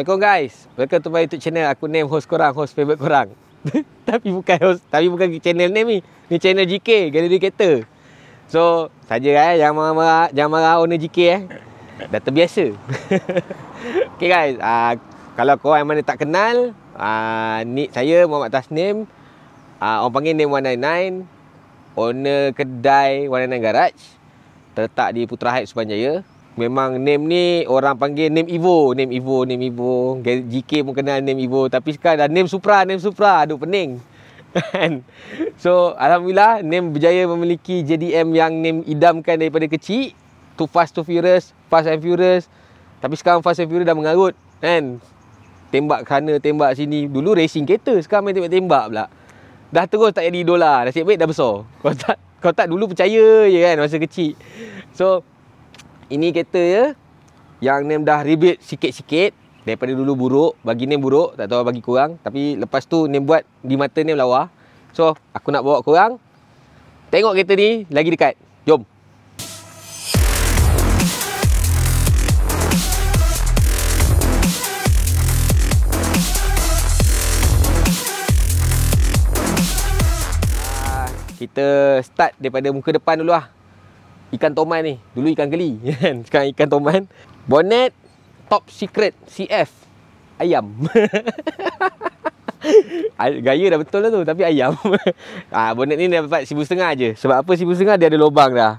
Assalamualaikum guys. Welcome to my YouTube channel. Aku name host korang, host favorite korang. tapi bukan host, tapi bukan channel name ni. Ni channel GK, Galeri Kereta. So, saja guys, eh. jangan marah-marah, jangan marah owner GK eh. Dah terbiasa. okay guys, uh, kalau kau yang mana tak kenal, uh, ah, ni saya Muhammad Tasnim. Uh, orang panggil name 199. Owner kedai 199 Garage. Terletak di Putra Heights, Subang Jaya. Memang name ni orang panggil name Ivo, name Ivo, name Ivo. GK pun kenal name Ivo tapi sekarang dah name Supra, name Supra. Aduh pening. Kan? so alhamdulillah name berjaya memiliki JDM yang name idamkan daripada kecil, Too Fast Too Furious, Fast and Furious. Tapi sekarang Fast and Furious dah mengarut And Tembak kana, tembak sini. Dulu racing kereta, sekarang main tembak-tembak pula. Dah terus tak jadi idola, nasib baik dah besar. Kau tak kau tak dulu percaya je kan masa kecil. So ini kereta ya yang name dah rebuild sikit-sikit daripada dulu buruk bagi name buruk tak tahu bagi kurang tapi lepas tu name buat di mata name lawa so aku nak bawa korang tengok kereta ni lagi dekat jom ah, kita start daripada muka depan dulu lah ikan toman ni dulu ikan geli kan sekarang ikan toman bonnet top secret CF ayam gaya dah betul lah tu tapi ayam ha, bonnet ni dah dapat sibu setengah je sebab apa sibu setengah dia ada lubang dah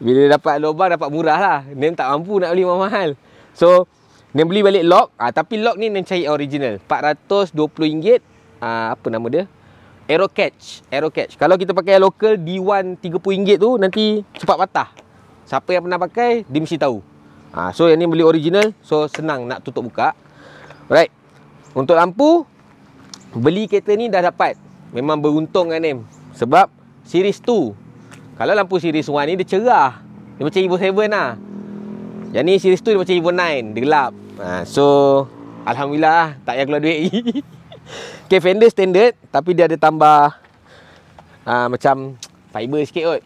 bila dia dapat lubang dapat murah lah Nen tak mampu nak beli mahal-mahal so Nen beli balik lock ha, tapi lock ni Nen cari original RM420 ah ha, apa nama dia Aero catch Aero catch Kalau kita pakai local D1 RM30 tu Nanti cepat patah Siapa yang pernah pakai Dia mesti tahu ha, So yang ni beli original So senang nak tutup buka Alright Untuk lampu Beli kereta ni dah dapat Memang beruntung kan Nim Sebab Series 2 Kalau lampu series 1 ni Dia cerah Dia macam Evo 7 lah Yang ni series 2 Dia macam Evo 9 Dia gelap ha, So Alhamdulillah Tak payah keluar duit Okay fender standard Tapi dia ada tambah uh, Macam Fiber sikit kot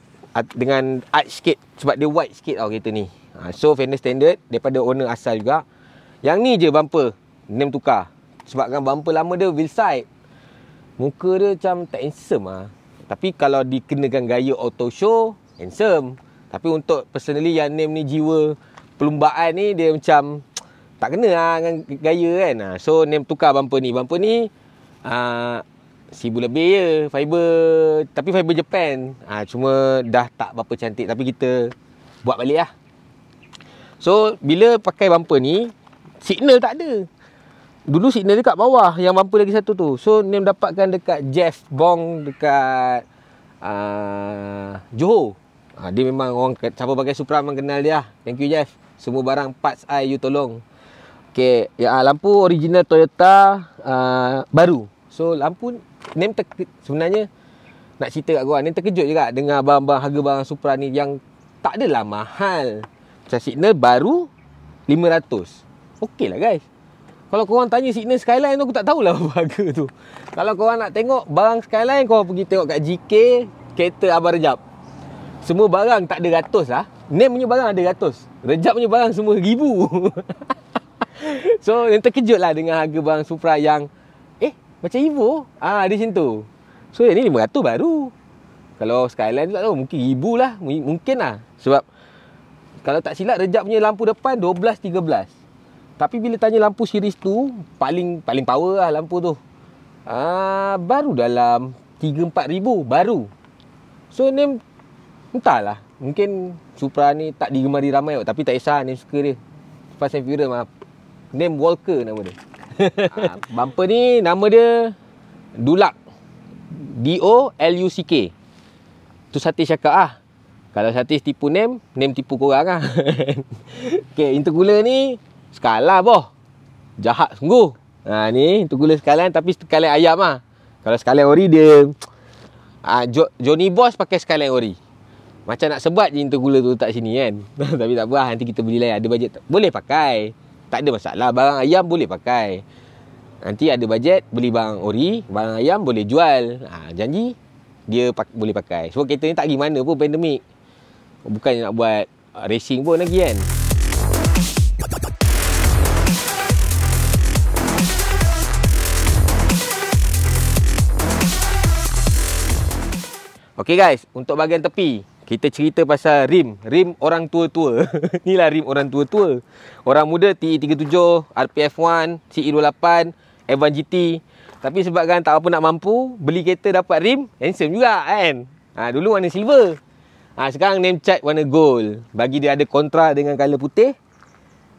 Dengan arch sikit Sebab dia white sikit tau kereta ni uh, So fender standard Daripada owner asal juga Yang ni je bumper Name tukar Sebab kan bumper lama dia Wheel side Muka dia macam Tak handsome lah Tapi kalau dikenakan Gaya auto show Handsome Tapi untuk personally Yang name ni jiwa Pelumbaan ni Dia macam tak kena lah dengan gaya kan. Ah, so name tukar bumper ni. Bumper ni uh, lebih je fiber tapi fiber Japan. Uh, cuma dah tak berapa cantik tapi kita buat balik lah. So bila pakai bumper ni signal tak ada. Dulu signal dekat bawah yang bumper lagi satu tu. So name dapatkan dekat Jeff Bong dekat uh, Johor. Uh, dia memang orang siapa pakai Supra memang kenal dia. Lah. Thank you Jeff. Semua barang parts I you tolong. Okay, ya, lampu original Toyota uh, baru. So, lampu name ter- sebenarnya nak cerita kat korang. Ni terkejut juga dengar barang-barang harga barang Supra ni yang tak adalah mahal. Macam signal baru RM500. okay lah guys. Kalau korang tanya signal Skyline tu, aku tak tahulah apa harga tu. Kalau korang nak tengok barang Skyline, korang pergi tengok kat GK, kereta Abang Rejab. Semua barang tak ada ratus lah. Name punya barang ada ratus. Rejab punya barang semua ribu. so yang terkejut lah dengan harga barang Supra yang Eh macam Evo Ah ha, ada macam tu So yang ni RM500 baru Kalau Skyline tu tak mungkin RM1000 lah M- Mungkin lah Sebab kalau tak silap rejap punya lampu depan 12 13. Tapi bila tanya lampu series tu paling paling power lah lampu tu. Ah ha, baru dalam 3 ribu baru. So ni entahlah mungkin Supra ni tak digemari ramai tapi tak kisah ni suka dia. Fast and Furious Name Walker nama dia. ha, bumper ni nama dia Dulak. D O L U C K. Tu Satish cakap ah. Kalau Satish tipu name, name tipu kau orang ah. Okey, intercooler ni skala boh. Jahat sungguh. Ha ni intercooler skala, tapi skala ayam ah. Kalau skala ori dia ah jo, Johnny Boss pakai skala ori. Macam nak sebat je intercooler tu tak sini kan. tapi tak apa lah. nanti kita beli lain ada bajet. Boleh pakai. Tak ada masalah Barang ayam boleh pakai Nanti ada bajet Beli barang ori Barang ayam boleh jual ha, Janji Dia pa- boleh pakai So kereta ni tak pergi mana pun Pandemik Bukan nak buat Racing pun lagi kan Okay guys, untuk bahagian tepi, kita cerita pasal rim rim orang tua-tua inilah rim orang tua-tua orang muda TE37 RPF1 CE28 Evan GT tapi sebabkan tak apa nak mampu beli kereta dapat rim handsome juga kan ha, dulu warna silver ha, sekarang name chat warna gold bagi dia ada kontra dengan color putih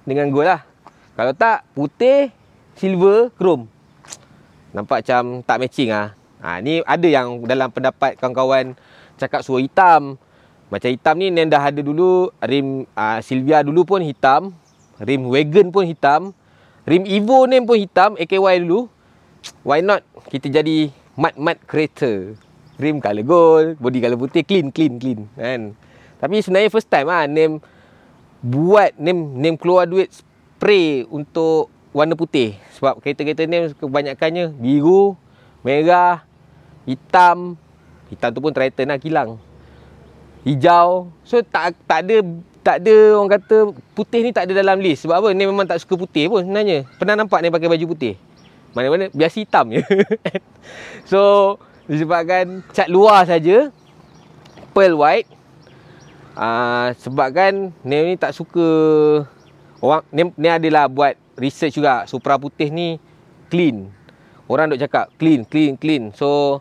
dengan gold lah kalau tak putih silver chrome nampak macam tak matching ah. Ha, ni ada yang dalam pendapat kawan-kawan cakap suruh hitam macam hitam ni Nen dah ada dulu Rim uh, ah, Silvia dulu pun hitam Rim Wagon pun hitam Rim Evo Nen pun hitam AKY dulu Why not Kita jadi Mat-mat crater, Rim colour gold Body colour putih Clean clean clean kan? Tapi sebenarnya first time ah Nen Buat Nen, Nen keluar duit Spray Untuk Warna putih Sebab kereta-kereta Nen Kebanyakannya Biru Merah Hitam Hitam tu pun Triton lah kilang hijau so tak tak ada tak ada orang kata putih ni tak ada dalam list sebab apa ni memang tak suka putih pun sebenarnya pernah nampak ni pakai baju putih mana-mana biasa hitam je so disebabkan cat luar saja pearl white Aa, ah, sebabkan ni ni tak suka orang ni, ni adalah buat research juga supra putih ni clean orang duk cakap clean clean clean so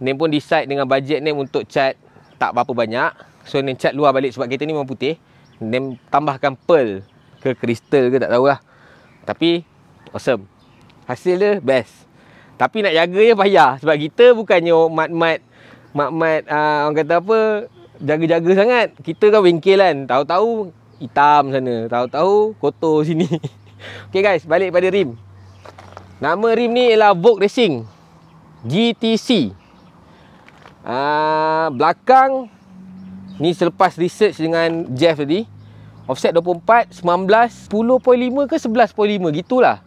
ni pun decide dengan budget ni untuk cat tak berapa banyak So ni cat luar balik sebab kereta ni memang putih Then tambahkan pearl ke kristal ke tak tahulah Tapi awesome Hasil dia best Tapi nak jaga je payah Sebab kita bukannya mat-mat Mat-mat uh, orang kata apa Jaga-jaga sangat Kita kan bengkel kan Tahu-tahu hitam sana Tahu-tahu kotor sini Okay guys balik pada rim Nama rim ni ialah Vogue Racing GTC Ah, belakang ni selepas research dengan Jeff tadi offset 24 19 10.5 ke 11.5 gitulah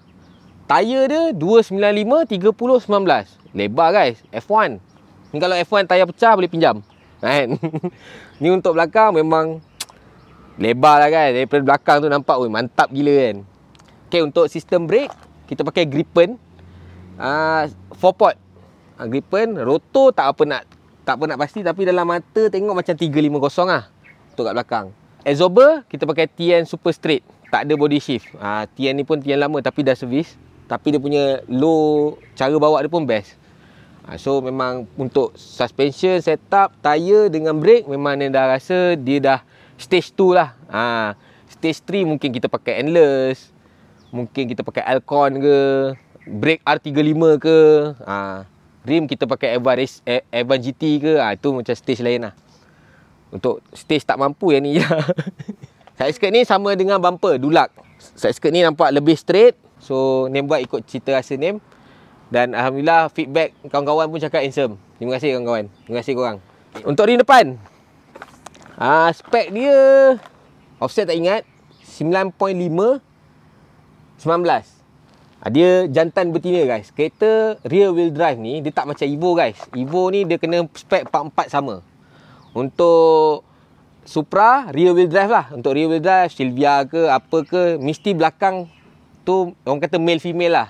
tayar dia 295 30 19 lebar guys F1 ni kalau F1 tayar pecah boleh pinjam kan ni untuk belakang memang lebar lah kan daripada belakang tu nampak oi mantap gila kan Okay untuk sistem brake kita pakai Gripen uh, ah, 4 port uh, Gripen rotor tak apa nak tak pernah pasti tapi dalam mata tengok macam 350 ah. Untuk kat belakang. Absorber kita pakai TN super straight. Tak ada body shift. Ha, ah, TN ni pun TN lama tapi dah servis. Tapi dia punya low cara bawa dia pun best. Ha, so memang untuk suspension, setup, tyre dengan brake memang dia dah rasa dia dah stage 2 lah. Ha, stage 3 mungkin kita pakai endless. Mungkin kita pakai Alcon ke. Brake R35 ke. Haa. Rim kita pakai Evan, Race, Evan GT ke ha, Itu macam stage lain lah Untuk stage tak mampu yang ni je Side skirt ni sama dengan bumper Dulak Side skirt ni nampak lebih straight So name buat ikut cerita rasa name Dan Alhamdulillah feedback kawan-kawan pun cakap handsome Terima kasih kawan-kawan Terima kasih korang Untuk rim depan ha, Spek dia Offset tak ingat 9.5 19 Ah, dia jantan betina guys. Kereta rear wheel drive ni dia tak macam Evo guys. Evo ni dia kena spek 44 sama. Untuk Supra rear wheel drive lah. Untuk rear wheel drive Silvia ke apa ke mesti belakang tu orang kata male female lah.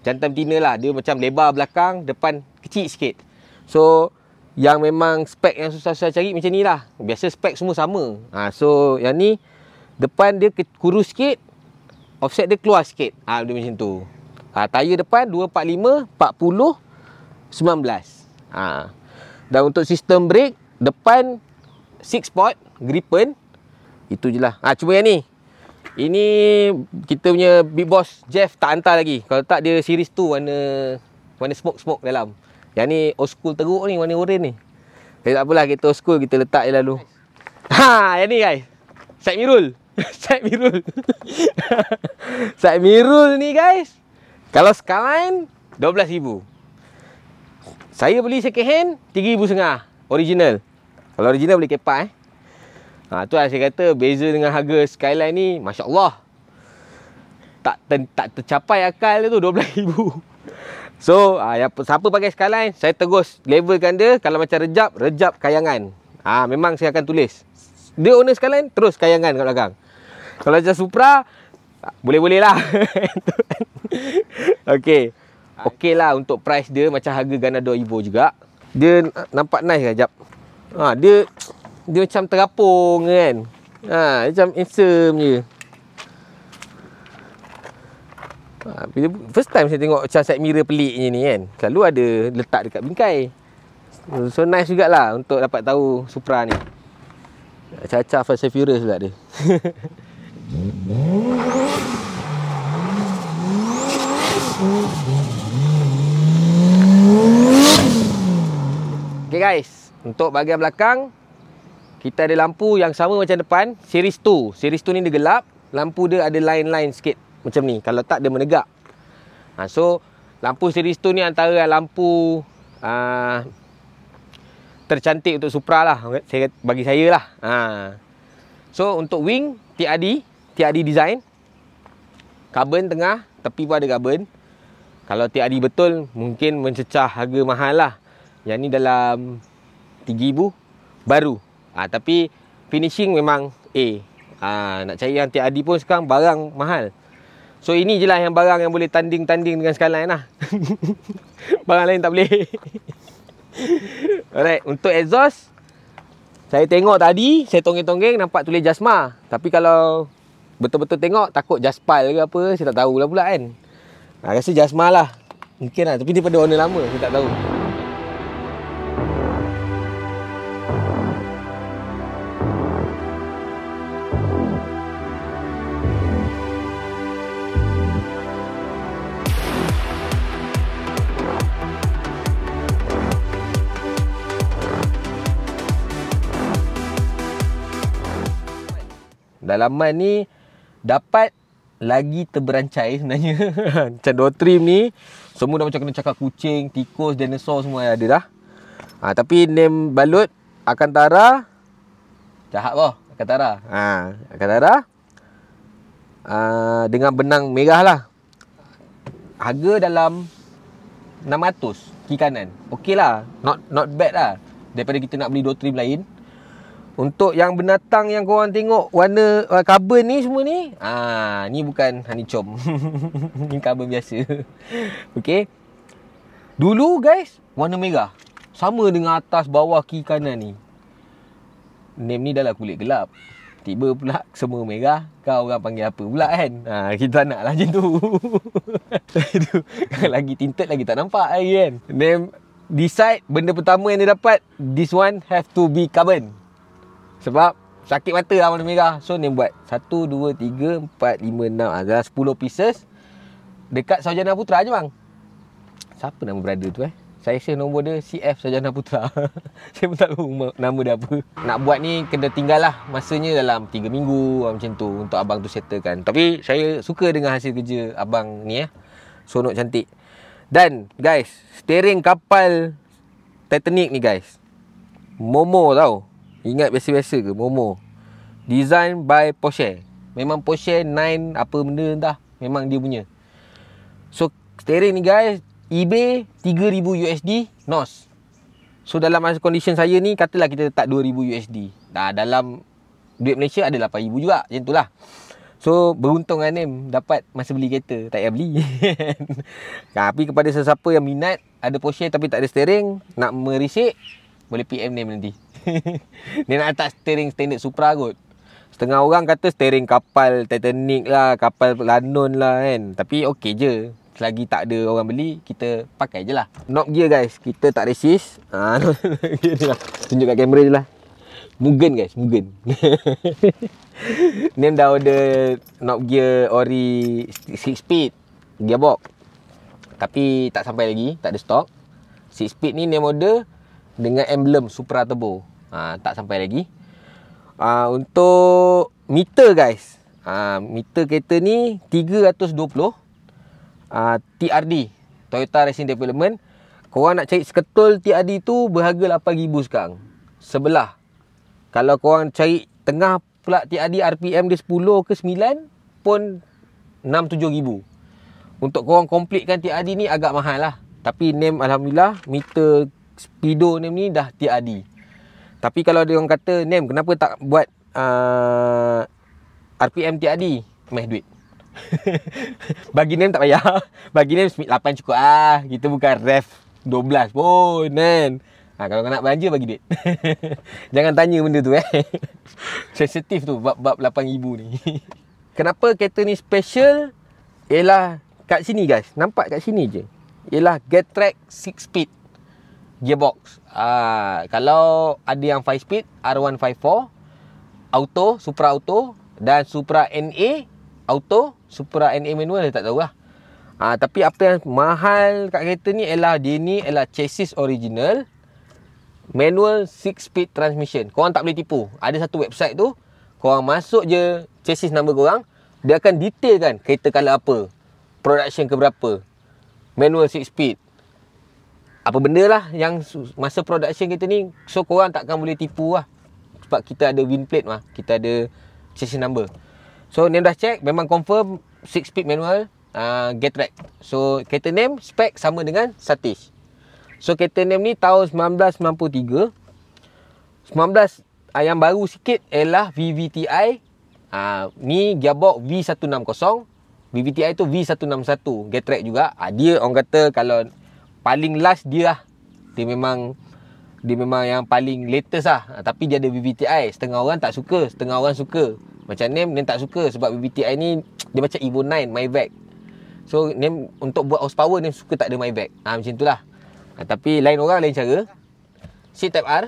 Jantan betina lah. Dia macam lebar belakang, depan kecil sikit. So yang memang spek yang susah-susah cari macam ni lah. Biasa spek semua sama. Ha, so yang ni depan dia kurus sikit, offset dia keluar sikit. Ha, dia macam tu. Ha, tayar depan 245-40-19. Ha. Dan untuk sistem brake, depan 6-spot Gripen. Itu je lah. Ha, cuma yang ni. Ini kita punya Big Boss Jeff tak hantar lagi. Kalau tak dia series tu warna warna smoke-smoke dalam. Yang ni old school teruk ni warna oren ni. Tapi eh, tak apalah kita old school kita letak je lalu. Ha, yang ni guys. Side mirror. Syed Mirul Syed Mirul ni guys Kalau Skyline rm ribu. Saya beli second hand ribu 3500 Original Kalau original boleh kepa. eh ha, Tu lah saya kata Beza dengan harga Skyline ni Masya Allah Tak, ter, tak tercapai akal tu RM12,000 So ha, Siapa pakai Skyline Saya terus levelkan dia Kalau macam rejab, rejab kayangan Ah ha, Memang saya akan tulis dia owner sekalian Terus kayangan kat belakang kalau macam Supra Boleh-boleh lah Okay Okay lah untuk price dia Macam harga Ganador Evo juga Dia nampak nice lah jap ha, Dia Dia macam terapung kan ha, dia Macam handsome je ha, First time saya tengok macam side mirror pelik je ni kan Selalu ada letak dekat bingkai So nice jugalah untuk dapat tahu Supra ni Caca Fast and Furious pula dia Okay guys, untuk bahagian belakang kita ada lampu yang sama macam depan, series 2. Series 2 ni dia gelap, lampu dia ada line-line sikit macam ni. Kalau tak dia menegak. Ha, so lampu series 2 ni antara lampu aa, ah, tercantik untuk Supra lah. bagi saya lah. Ha. So untuk wing TAD TRD design Carbon tengah Tepi pun ada carbon Kalau TRD betul Mungkin mencecah harga mahal lah Yang ni dalam RM3,000 Baru ha, Tapi Finishing memang A ha, Nak cari yang TRD pun sekarang Barang mahal So ini je lah yang barang yang boleh tanding-tanding dengan skala lah Barang lain tak boleh Alright, untuk exhaust Saya tengok tadi, saya tonggeng-tonggeng nampak tulis Jasma Tapi kalau betul-betul tengok takut just pile ke apa saya tak tahu lah pula kan ha, rasa just mal lah mungkin lah tapi daripada owner lama saya tak tahu Dalaman ni dapat lagi terberancai sebenarnya. Macam dua trim ni semua dah macam kena cakap kucing, tikus, dinosaur semua ada dah. Ha, tapi name balut Akantara jahat bah Akantara. Ha, Akantara. Uh, ha, dengan benang merah lah Harga dalam 600 kiri kanan. Okey lah, Not not bad lah. Daripada kita nak beli dua trim lain. Untuk yang binatang yang korang tengok Warna uh, carbon ni semua ni ah Ni bukan honeycomb Ni carbon biasa Okay Dulu guys Warna merah Sama dengan atas bawah kiri kanan ni Name ni dalam kulit gelap Tiba pula semua merah Kau orang panggil apa pula kan ha, Kita nak lah macam tu Lagi tinted lagi tak nampak lagi kan Name Decide benda pertama yang dia dapat This one have to be carbon sebab sakit mata lah warna merah. So ni buat 1, 2, 3, 4, 5, 6. Ha, dah 10 pieces. Dekat Sajana Putra je bang. Siapa nama brother tu eh? Saya share nombor dia CF Sajana Putra. Saya pun tak tahu nama dia apa. Nak buat ni kena tinggal lah. Masanya dalam 3 minggu macam tu. Untuk abang tu settlekan. Tapi saya suka dengan hasil kerja abang ni eh. Sonok cantik. Dan guys, steering kapal Titanic ni guys. Momo tau. Ingat biasa-biasa ke Momo Design by Porsche Memang Porsche 9 apa benda entah Memang dia punya So steering ni guys eBay 3000 USD NOS So dalam condition saya ni Katalah kita letak 2000 USD Dah dalam duit Malaysia ada 8000 juga Macam tu lah So beruntung kan Nim Dapat masa beli kereta Tak payah beli nah, Tapi kepada sesiapa yang minat Ada Porsche tapi tak ada steering Nak merisik Boleh PM Nim nanti dia nak letak steering standard Supra kot. Setengah orang kata steering kapal Titanic lah, kapal Lanon lah kan. Tapi okey je. Selagi tak ada orang beli, kita pakai je lah. Knob gear guys, kita tak resist. Ha, gear ni lah. Tunjuk kat kamera je lah. Mugen guys, Mugen. Name dah order knob gear ori 6 speed gearbox. Tapi tak sampai lagi, tak ada stock. 6 speed ni name order dengan emblem Supra Turbo. Ha, tak sampai lagi. Ha, untuk meter guys. Ha, meter kereta ni 320 ha, TRD. Toyota Racing Development. Korang nak cari seketul TRD tu berharga RM8,000 sekarang. Sebelah. Kalau korang cari tengah pula TRD RPM dia 10 ke 9 pun RM6,000, RM7,000. Untuk korang komplitkan TRD ni agak mahal lah. Tapi name Alhamdulillah meter speedo name ni dah tiadi. Tapi kalau ada orang kata, name, kenapa tak buat uh, RPM tiadi?" Meh duit. Bagi name tak payah. Bagi name 8 cukup ah. Kita bukan ref 12 pun kan. Ha, kalau nak belanja bagi duit. Jangan tanya benda tu eh. Sensitif tu bab-bab 8000 ni. Kenapa kereta ni special? Ialah kat sini guys. Nampak kat sini je. Ialah Getrek 6 speed gearbox. Ah, kalau ada yang 5 speed R154 auto, Supra auto dan Supra NA auto, Supra NA manual saya tak tahu lah. Ah, tapi apa yang mahal kat kereta ni ialah dia ni ialah chassis original manual 6 speed transmission. Kau tak boleh tipu. Ada satu website tu, kau masuk je chassis number kau dia akan detailkan kereta kalau apa, production ke berapa. Manual 6 speed apa benda lah yang masa production kita ni so korang takkan boleh tipu lah sebab kita ada wind plate lah kita ada chassis number so name dah check memang confirm 6 speed manual uh, get track so kereta name spec sama dengan Satish so kereta name ni tahun 1993 19 yang baru sikit ialah VVTI uh, ah, ni gearbox V160 VVTI tu V161 get track juga uh, dia orang kata kalau paling last dia lah. Dia memang dia memang yang paling latest lah. Ah, tapi dia ada BBTI. Setengah orang tak suka. Setengah orang suka. Macam Nem, Nem tak suka. Sebab BBTI ni, dia macam Evo 9, my So, Nem untuk buat Power Nem suka tak ada my bag. Ha, ah, macam itulah. Ha, ah, tapi lain orang lain cara. C Type R.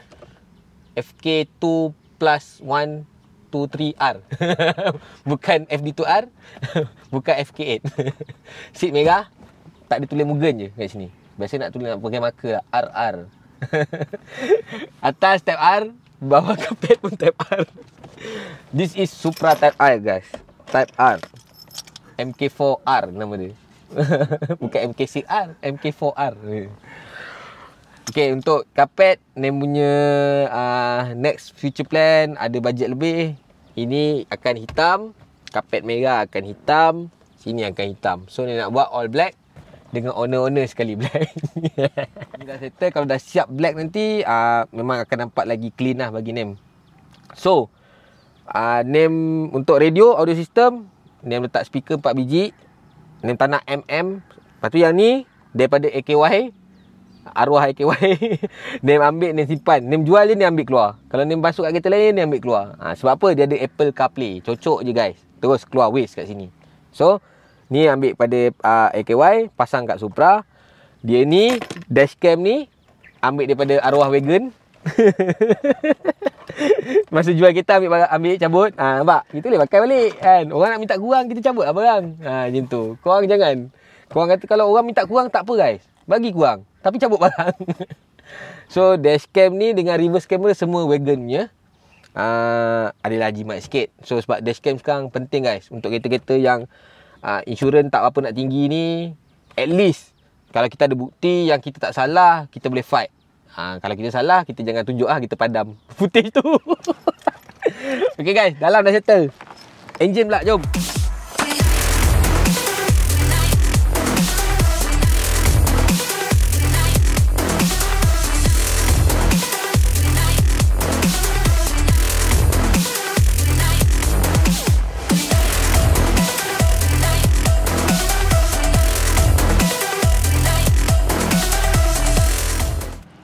FK2 plus 123R. Bukan FD2R. Bukan FK8. Seat merah. Tak ada tulis mugen je kat sini. Biasa nak tulis nak pakai marker lah. R Atas tap R. Bawah kapet pun tap R. This is Supra Type R guys. Type R. MK4R nama dia. Bukan MK6R. MK4R. Okay untuk kapet. Name punya uh, next future plan. Ada bajet lebih. Ini akan hitam. Kapet merah akan hitam. Sini akan hitam. So ni nak buat all black dengan owner-owner sekali black. dah settle kalau dah siap black nanti uh, memang akan nampak lagi clean lah bagi name. So uh, ah, name untuk radio audio system name letak speaker 4 biji name tanah MM lepas yang ni daripada AKY arwah AKY name ambil name simpan name jual je ni ambil keluar kalau name masuk kat kereta lain ni ambil keluar uh, sebab apa dia ada Apple CarPlay cocok je guys terus keluar waste kat sini so Ni ambil pada uh, AKY Pasang kat Supra Dia ni Dashcam ni Ambil daripada arwah wagon Masa jual kita ambil ambil cabut ha, Nampak? Kita boleh pakai balik kan? Orang nak minta kurang Kita cabut lah barang ha, ah, Macam tu Korang jangan Korang kata kalau orang minta kurang Tak apa guys Bagi kurang Tapi cabut barang So dashcam ni Dengan reverse camera Semua wagonnya Uh, ah, adalah jimat sikit So sebab dashcam sekarang penting guys Untuk kereta-kereta yang uh, ah, insurans tak apa nak tinggi ni at least kalau kita ada bukti yang kita tak salah kita boleh fight uh, kalau kita salah kita jangan tunjuklah kita padam footage tu Okay guys dalam dah settle enjin pula jom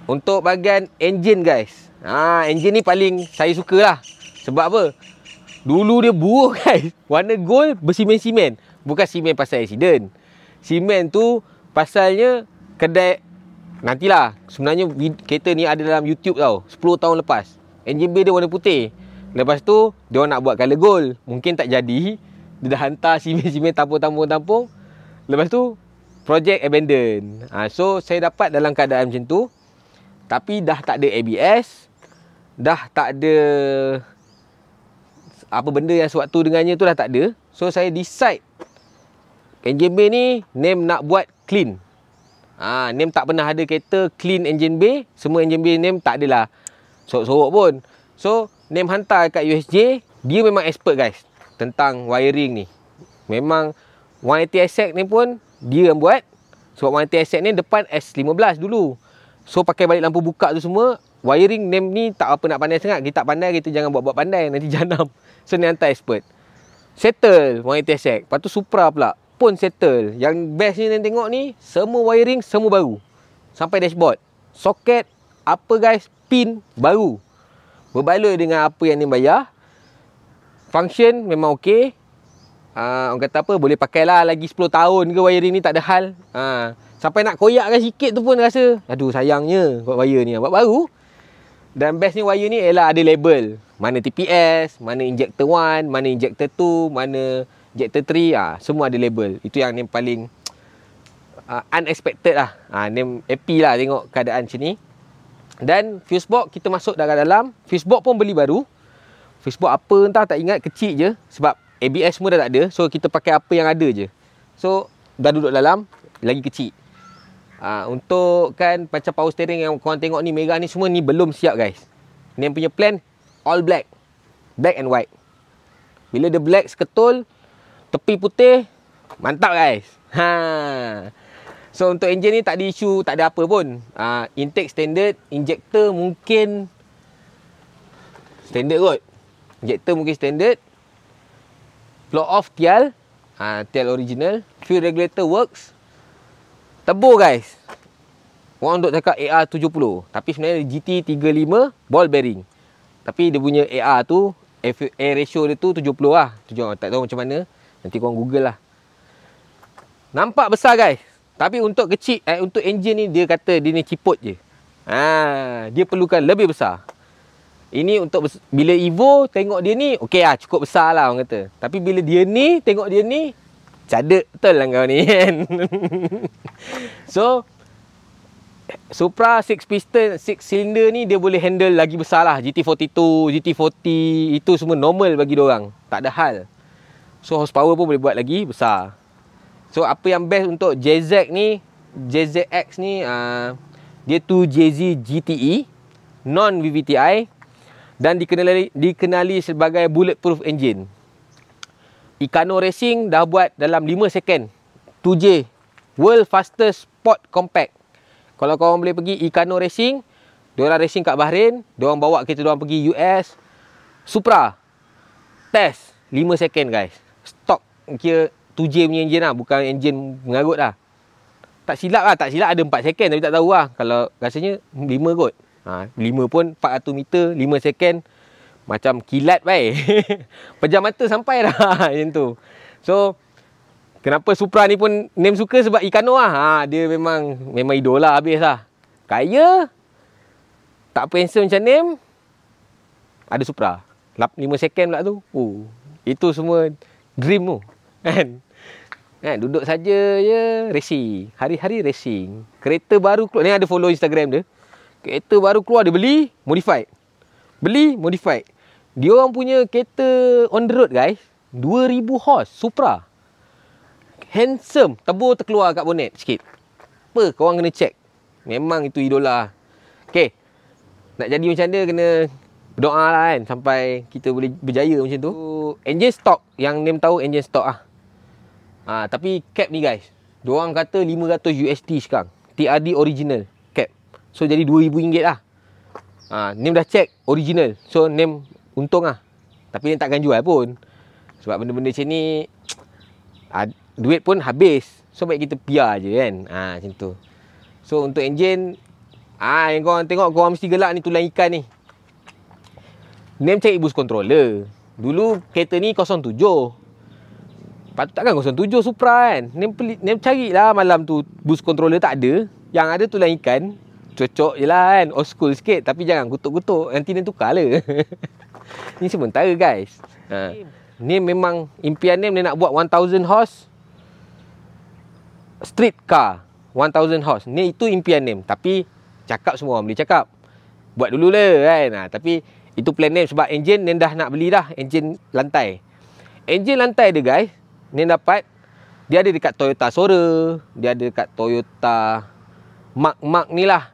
Untuk bahagian engine guys ha, Engine ni paling saya suka lah Sebab apa? Dulu dia buruk guys Warna gold bersimen-simen Bukan simen pasal accident Simen tu pasalnya kedai Nantilah Sebenarnya kereta ni ada dalam YouTube tau 10 tahun lepas Engine bay dia warna putih Lepas tu Dia nak buat color gold Mungkin tak jadi Dia dah hantar simen-simen tampung-tampung-tampung Lepas tu Project abandon ha, So saya dapat dalam keadaan macam tu tapi dah tak ada ABS Dah tak ada Apa benda yang sewaktu dengannya tu dah tak ada So saya decide Engine bay ni Name nak buat clean ha, Name tak pernah ada kereta clean engine bay Semua engine bay name tak adalah Sorok-sorok pun So name hantar kat USJ Dia memang expert guys Tentang wiring ni Memang 180 asset ni pun Dia yang buat Sebab 180 asset ni depan S15 dulu So pakai balik lampu buka tu semua Wiring name ni tak apa nak pandai sangat Kita tak pandai kita jangan buat-buat pandai Nanti janam So ni hantar expert Settle 180 sec Lepas tu Supra pula Pun settle Yang best ni yang tengok ni Semua wiring semua baru Sampai dashboard Soket Apa guys Pin baru Berbaloi dengan apa yang ni bayar Function memang okey uh, orang kata apa boleh pakailah lagi 10 tahun ke wiring ni tak ada hal. Ha sampai nak koyakkan sikit tu pun rasa aduh sayangnya buat wire ni ah, buat baru. Dan best ni wire ni ialah ada label. Mana TPS, mana injector 1, mana injector 2, mana injector 3 ah semua ada label. Itu yang ni paling uh, unexpected lah. Ha uh, name happy lah tengok keadaan sini. ni. Dan fuse box kita masuk dalam dalam. Fuse box pun beli baru. Fuse box apa entah tak ingat kecil je sebab ABS semua dah tak ada So kita pakai apa yang ada je So Dah duduk dalam Lagi kecil ha, Untuk kan Macam power steering yang korang tengok ni Merah ni semua ni belum siap guys Ni yang punya plan All black Black and white Bila dia black seketul Tepi putih Mantap guys ha. So untuk engine ni tak ada isu Tak ada apa pun ha, Intake standard Injector mungkin Standard kot Injector mungkin standard Blow off tial ha, Tial original Fuel regulator works Tebu guys Orang duk cakap AR70 Tapi sebenarnya GT35 Ball bearing Tapi dia punya AR tu Air ratio dia tu 70 lah 70, Tak tahu macam mana Nanti korang google lah Nampak besar guys Tapi untuk kecil eh, Untuk engine ni Dia kata dia ni ciput je ha, Dia perlukan lebih besar ini untuk bila Evo tengok dia ni Okay lah cukup besar lah orang kata Tapi bila dia ni tengok dia ni Cadet betul lah kau ni kan So Supra 6 piston 6 cylinder ni dia boleh handle lagi besar lah GT42, GT40 Itu semua normal bagi orang Tak ada hal So horsepower pun boleh buat lagi besar So apa yang best untuk JZ ni JZX ni uh, Dia tu JZ GTE Non VVTi dan dikenali dikenali sebagai bulletproof engine. Icano Racing dah buat dalam 5 second 2J world fastest sport compact. Kalau kau boleh pergi Icano Racing, diorang racing kat Bahrain, diorang bawa kita diorang pergi US Supra. Test 5 second guys. Stock kira 2J punya engine lah bukan engine mengarut lah. Tak silap lah, tak silap ada 4 second tapi tak tahu lah. Kalau rasanya 5 kot. Ha, 5 pun 400 meter, 5 second. Macam kilat baik. Pejam mata sampai dah yang tu. So, kenapa Supra ni pun name suka sebab Ikano lah. Ha, dia memang memang idola lah, habis lah. Kaya, tak pensel macam name, ada Supra. 5 second pula tu. Oh, itu semua dream tu. Kan? Kan, duduk saja je racing. Hari-hari racing. Kereta baru keluar. Ni ada follow Instagram dia kereta baru keluar dia beli modified beli modified dia orang punya kereta on the road guys 2000 horse supra handsome tebu terkeluar kat bonet sikit apa kau orang kena check memang itu idola okey nak jadi macam dia kena berdoa lah kan sampai kita boleh berjaya macam tu engine stock yang name tahu engine stock ah ah tapi cap ni guys dia orang kata 500 UST sekarang TRD original So jadi RM2,000 lah ha, Name dah check Original So name Untung lah Tapi name takkan jual lah pun Sebab benda-benda macam ni ha, Duit pun habis So baik kita piar je kan ha, Macam tu So untuk enjin ah ha, Yang korang tengok Korang mesti gelak ni tulang ikan ni Name check boost controller Dulu kereta ni 07 Patut takkan 07 Supra kan Name, name cari lah malam tu Boost controller tak ada Yang ada tulang ikan cocok je lah kan old school sikit tapi jangan kutuk-kutuk nanti dia tukar lah ni sementara guys ha. ni memang impian ni nak buat 1000 horse street car 1000 horse ni itu impian ni tapi cakap semua orang boleh cakap buat dulu lah kan ha. tapi itu plan ni sebab enjin ni dah nak beli dah enjin lantai enjin lantai dia guys ni dapat dia ada dekat Toyota Sora dia ada dekat Toyota Mak-mak ni lah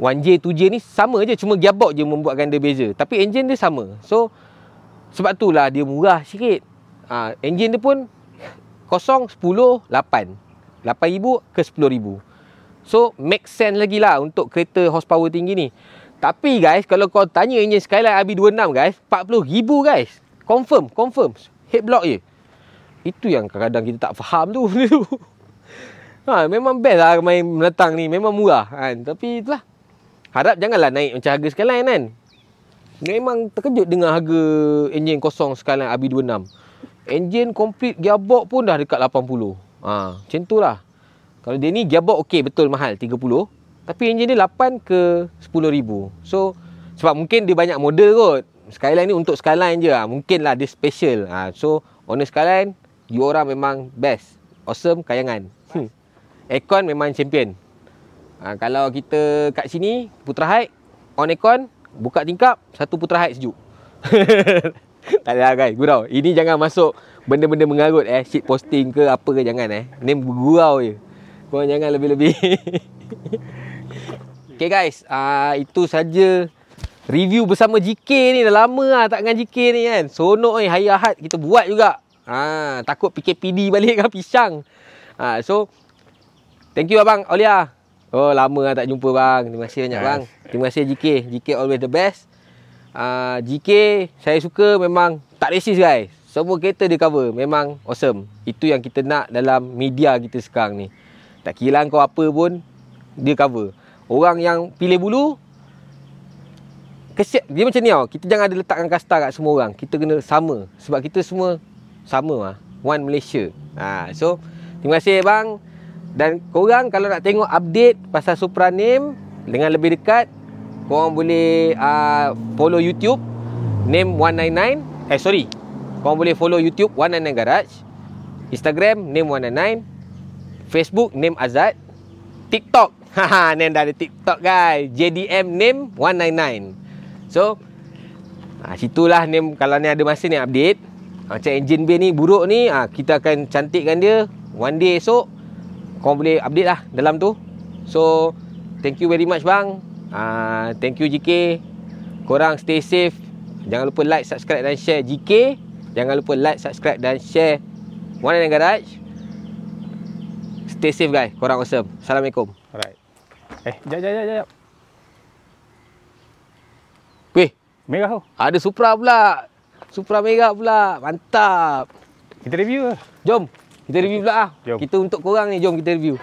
1J 2J ni sama je cuma gearbox je membuatkan dia beza tapi engine dia sama so sebab tu lah dia murah sikit ha, enjin dia pun kosong 10 8 8,000 ke 10,000 so make sense lagi lah untuk kereta horsepower tinggi ni tapi guys kalau kau tanya enjin Skyline RB26 guys 40,000 guys confirm confirm head block je itu yang kadang-kadang kita tak faham tu ha, memang best lah main menatang ni memang murah kan tapi itulah Harap janganlah naik macam harga Skyline kan. Memang terkejut dengan harga enjin kosong sekalian Abi 26. Enjin complete gearbox pun dah dekat 80. Ah, ha, macam itulah. Kalau dia ni gearbox okey betul mahal 30, tapi enjin dia 8 ke 10 ribu. So sebab mungkin dia banyak model kot. Skyline ni untuk Skyline je lah. Ha, mungkin lah dia special. Ha, so, owner Skyline, you orang memang best. Awesome, kayangan. Hmm. Aircon memang champion ha, Kalau kita kat sini Putra Hike On aircon Buka tingkap Satu Putra Hike sejuk Tak ada lah guys Gurau Ini jangan masuk Benda-benda mengarut eh Shit posting ke apa ke Jangan eh Ini gurau je Korang jangan lebih-lebih Okay guys uh, Itu saja Review bersama GK ni Dah lama lah tak dengan GK ni kan Sonok ni eh. Hari Ahad kita buat juga ha, Takut PKPD balik kan Pisang ha, So Thank you abang Olia Oh, lama lah tak jumpa bang. Terima kasih banyak bang. Terima kasih GK. GK always the best. Uh, ah, GK, saya suka memang tak resis guys. Semua kereta dia cover. Memang awesome. Itu yang kita nak dalam media kita sekarang ni. Tak kira lah kau apa pun, dia cover. Orang yang pilih bulu, kesi- dia macam ni tau. Oh. Kita jangan ada letakkan kasta kat semua orang. Kita kena sama. Sebab kita semua sama lah. One Malaysia. Uh, so, terima kasih bang. Dan korang kalau nak tengok update pasal Supra Name dengan lebih dekat, korang boleh uh, follow YouTube Name199. Eh sorry. Korang boleh follow YouTube 199 Garage. Instagram Name199. Facebook Name Azad. TikTok. Haha, Nen dah ada TikTok guys. JDM Name199. So, ah, situlah Nen kalau ni ada masa ni update. Ah, macam engine bay ni buruk ni, ah, kita akan cantikkan dia. One day esok, so, korang boleh update lah dalam tu so thank you very much bang uh, thank you GK korang stay safe jangan lupa like subscribe dan share GK jangan lupa like subscribe dan share one in garage stay safe guys korang awesome assalamualaikum alright eh jap jap jap jap weh merah tu ada supra pula supra mega pula mantap kita review lah jom kita review pula lah. Kita untuk korang ni, jom kita review.